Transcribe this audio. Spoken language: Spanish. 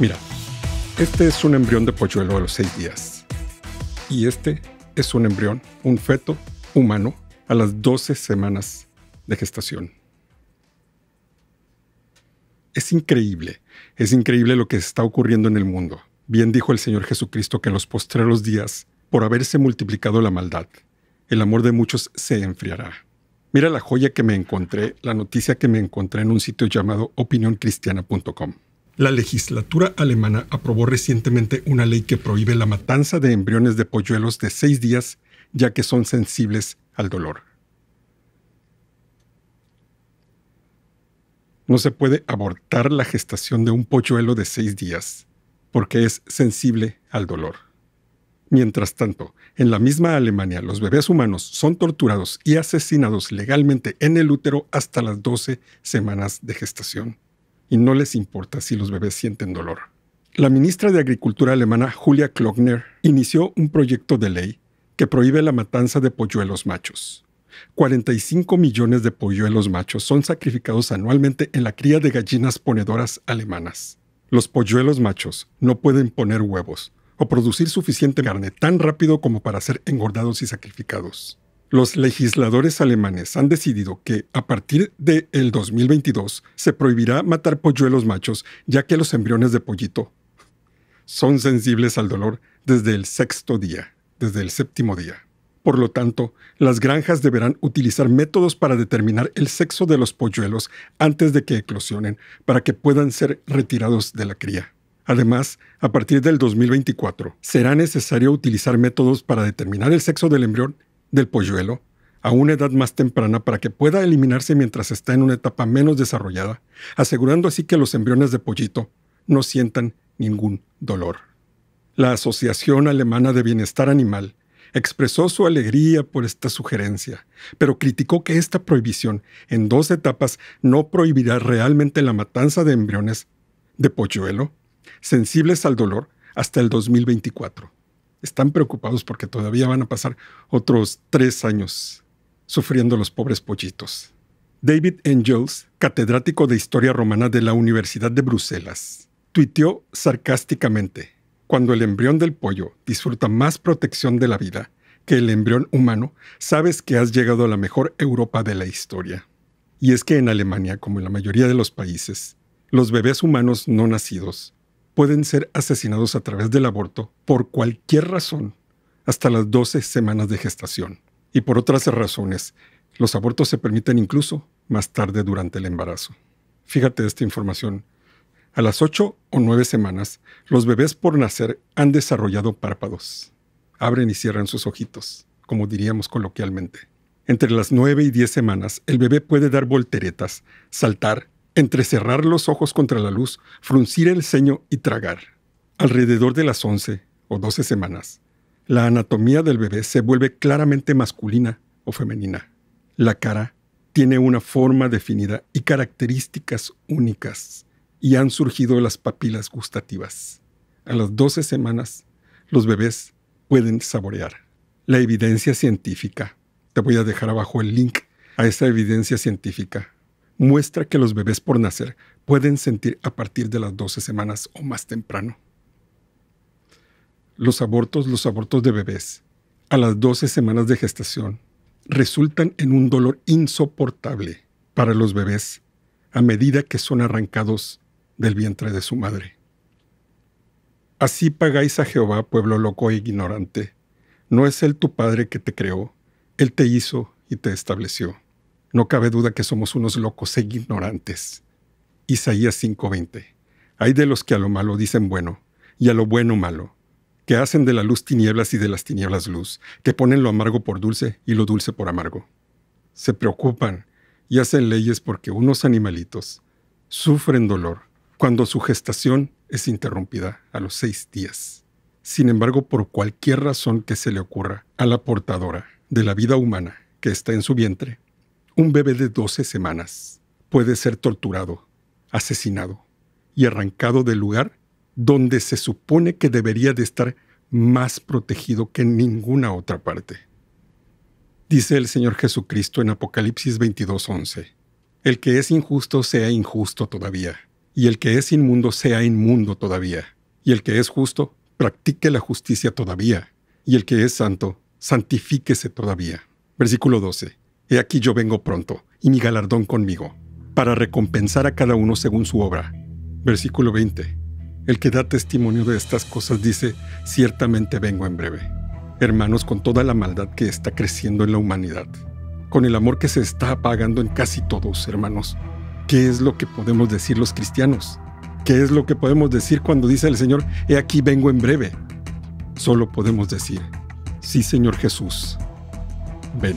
Mira, este es un embrión de polluelo a los seis días. Y este es un embrión, un feto humano, a las 12 semanas de gestación. Es increíble, es increíble lo que está ocurriendo en el mundo. Bien dijo el Señor Jesucristo que en los postreros días, por haberse multiplicado la maldad, el amor de muchos se enfriará. Mira la joya que me encontré, la noticia que me encontré en un sitio llamado opinioncristiana.com. La legislatura alemana aprobó recientemente una ley que prohíbe la matanza de embriones de polluelos de seis días, ya que son sensibles al dolor. No se puede abortar la gestación de un polluelo de seis días, porque es sensible al dolor. Mientras tanto, en la misma Alemania los bebés humanos son torturados y asesinados legalmente en el útero hasta las 12 semanas de gestación y no les importa si los bebés sienten dolor. La ministra de Agricultura alemana Julia Klockner inició un proyecto de ley que prohíbe la matanza de polluelos machos. 45 millones de polluelos machos son sacrificados anualmente en la cría de gallinas ponedoras alemanas. Los polluelos machos no pueden poner huevos o producir suficiente carne tan rápido como para ser engordados y sacrificados. Los legisladores alemanes han decidido que a partir del 2022 se prohibirá matar polluelos machos, ya que los embriones de pollito son sensibles al dolor desde el sexto día, desde el séptimo día. Por lo tanto, las granjas deberán utilizar métodos para determinar el sexo de los polluelos antes de que eclosionen, para que puedan ser retirados de la cría. Además, a partir del 2024, será necesario utilizar métodos para determinar el sexo del embrión del polluelo a una edad más temprana para que pueda eliminarse mientras está en una etapa menos desarrollada, asegurando así que los embriones de pollito no sientan ningún dolor. La Asociación Alemana de Bienestar Animal expresó su alegría por esta sugerencia, pero criticó que esta prohibición en dos etapas no prohibirá realmente la matanza de embriones de polluelo sensibles al dolor hasta el 2024 están preocupados porque todavía van a pasar otros tres años sufriendo los pobres pollitos. David Engels, catedrático de Historia Romana de la Universidad de Bruselas, tuiteó sarcásticamente, cuando el embrión del pollo disfruta más protección de la vida que el embrión humano, sabes que has llegado a la mejor Europa de la historia. Y es que en Alemania, como en la mayoría de los países, los bebés humanos no nacidos pueden ser asesinados a través del aborto por cualquier razón hasta las 12 semanas de gestación. Y por otras razones, los abortos se permiten incluso más tarde durante el embarazo. Fíjate esta información. A las 8 o 9 semanas, los bebés por nacer han desarrollado párpados. Abren y cierran sus ojitos, como diríamos coloquialmente. Entre las 9 y 10 semanas, el bebé puede dar volteretas, saltar, entre cerrar los ojos contra la luz, fruncir el ceño y tragar. Alrededor de las 11 o 12 semanas, la anatomía del bebé se vuelve claramente masculina o femenina. La cara tiene una forma definida y características únicas, y han surgido las papilas gustativas. A las 12 semanas, los bebés pueden saborear. La evidencia científica. Te voy a dejar abajo el link a esa evidencia científica muestra que los bebés por nacer pueden sentir a partir de las 12 semanas o más temprano. Los abortos, los abortos de bebés a las 12 semanas de gestación resultan en un dolor insoportable para los bebés a medida que son arrancados del vientre de su madre. Así pagáis a Jehová, pueblo loco e ignorante. No es Él tu Padre que te creó, Él te hizo y te estableció. No cabe duda que somos unos locos e ignorantes. Isaías 5:20. Hay de los que a lo malo dicen bueno, y a lo bueno malo, que hacen de la luz tinieblas y de las tinieblas luz, que ponen lo amargo por dulce y lo dulce por amargo. Se preocupan y hacen leyes porque unos animalitos sufren dolor cuando su gestación es interrumpida a los seis días. Sin embargo, por cualquier razón que se le ocurra a la portadora de la vida humana que está en su vientre, un bebé de 12 semanas puede ser torturado, asesinado y arrancado del lugar donde se supone que debería de estar más protegido que en ninguna otra parte. Dice el Señor Jesucristo en Apocalipsis 22:11, El que es injusto sea injusto todavía, y el que es inmundo sea inmundo todavía, y el que es justo practique la justicia todavía, y el que es santo santifíquese todavía. Versículo 12. He aquí yo vengo pronto, y mi galardón conmigo, para recompensar a cada uno según su obra. Versículo 20. El que da testimonio de estas cosas dice, ciertamente vengo en breve. Hermanos, con toda la maldad que está creciendo en la humanidad, con el amor que se está apagando en casi todos, hermanos, ¿qué es lo que podemos decir los cristianos? ¿Qué es lo que podemos decir cuando dice el Señor, he aquí vengo en breve? Solo podemos decir, sí Señor Jesús, ven.